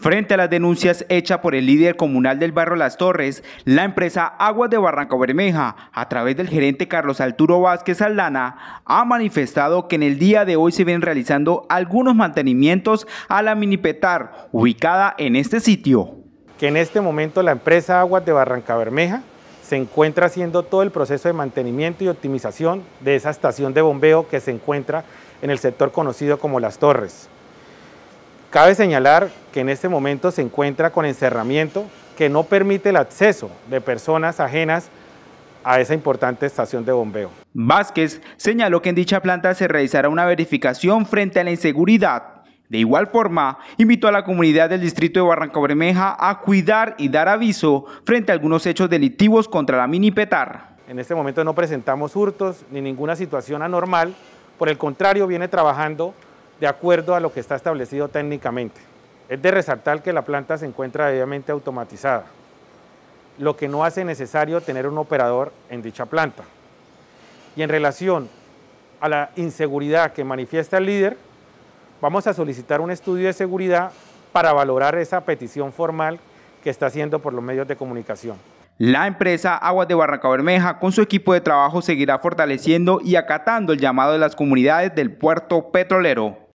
Frente a las denuncias hechas por el líder comunal del barrio Las Torres, la empresa Aguas de Barranca Bermeja, a través del gerente Carlos Arturo Vázquez Aldana, ha manifestado que en el día de hoy se ven realizando algunos mantenimientos a la minipetar ubicada en este sitio. Que en este momento la empresa Aguas de Barranca Bermeja se encuentra haciendo todo el proceso de mantenimiento y optimización de esa estación de bombeo que se encuentra en el sector conocido como Las Torres. Cabe señalar que en este momento se encuentra con encerramiento que no permite el acceso de personas ajenas a esa importante estación de bombeo. Vázquez señaló que en dicha planta se realizará una verificación frente a la inseguridad. De igual forma, invitó a la comunidad del distrito de Barrancabermeja a cuidar y dar aviso frente a algunos hechos delictivos contra la mini petar. En este momento no presentamos hurtos ni ninguna situación anormal, por el contrario viene trabajando de acuerdo a lo que está establecido técnicamente. Es de resaltar que la planta se encuentra debidamente automatizada, lo que no hace necesario tener un operador en dicha planta. Y en relación a la inseguridad que manifiesta el líder, vamos a solicitar un estudio de seguridad para valorar esa petición formal que está haciendo por los medios de comunicación. La empresa Aguas de Barranca Bermeja con su equipo de trabajo seguirá fortaleciendo y acatando el llamado de las comunidades del puerto petrolero.